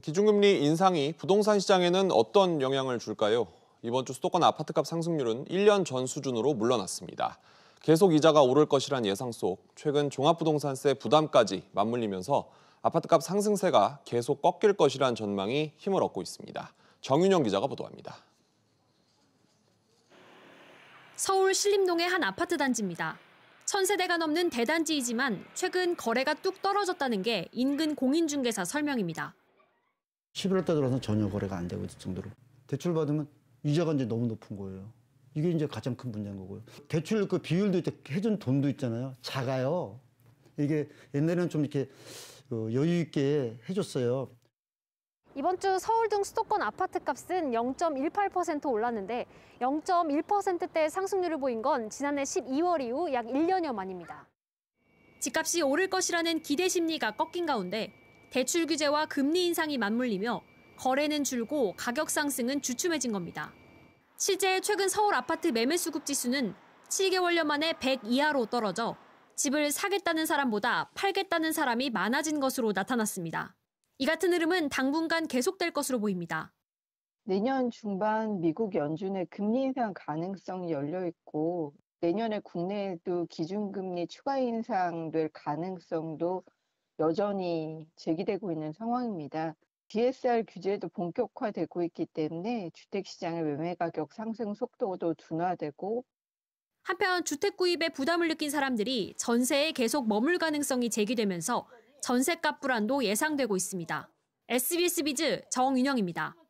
기준금리 인상이 부동산 시장에는 어떤 영향을 줄까요? 이번 주 수도권 아파트값 상승률은 1년 전 수준으로 물러났습니다. 계속 이자가 오를 것이란 예상 속 최근 종합부동산세 부담까지 맞물리면서 아파트값 상승세가 계속 꺾일 것이란 전망이 힘을 얻고 있습니다. 정윤영 기자가 보도합니다. 서울 신림동의 한 아파트 단지입니다. 천세대가 넘는 대단지이지만 최근 거래가 뚝 떨어졌다는 게 인근 공인중개사 설명입니다. 11월 달 들어서 는 전혀 거래가 안 되고 있을 정도로 대출 받으면 이자가 이제 너무 높은 거예요. 이게 이제 가장 큰 문제인 거고요. 대출 그 비율도 이제 해준 돈도 있잖아요. 작아요. 이게 옛날에는 좀 이렇게 어, 여유 있게 해줬어요. 이번 주 서울 등 수도권 아파트 값은 0.18% 올랐는데 0.1%대 상승률을 보인 건 지난해 12월 이후 약 1년여 만입니다. 집값이 오를 것이라는 기대 심리가 꺾인 가운데 대출 규제와 금리 인상이 맞물리며 거래는 줄고 가격 상승은 주춤해진 겁니다. 실제 최근 서울 아파트 매매 수급 지수는 7개월여 만에 100 이하로 떨어져 집을 사겠다는 사람보다 팔겠다는 사람이 많아진 것으로 나타났습니다. 이 같은 흐름은 당분간 계속될 것으로 보입니다. 내년 중반 미국 연준의 금리 인상 가능성이 열려 있고 내년에 국내에도 기준금리 추가 인상될 가능성도 여전히 제기되고 있는 상황입니다. DSR 규제도 본격화되고 있기 때문에 주택시장의 매매가격 상승 속도도 둔화되고 한편 주택 구입에 부담을 느낀 사람들이 전세에 계속 머물 가능성이 제기되면서 전세값 불안도 예상되고 있습니다. SBS 비즈 정윤영입니다.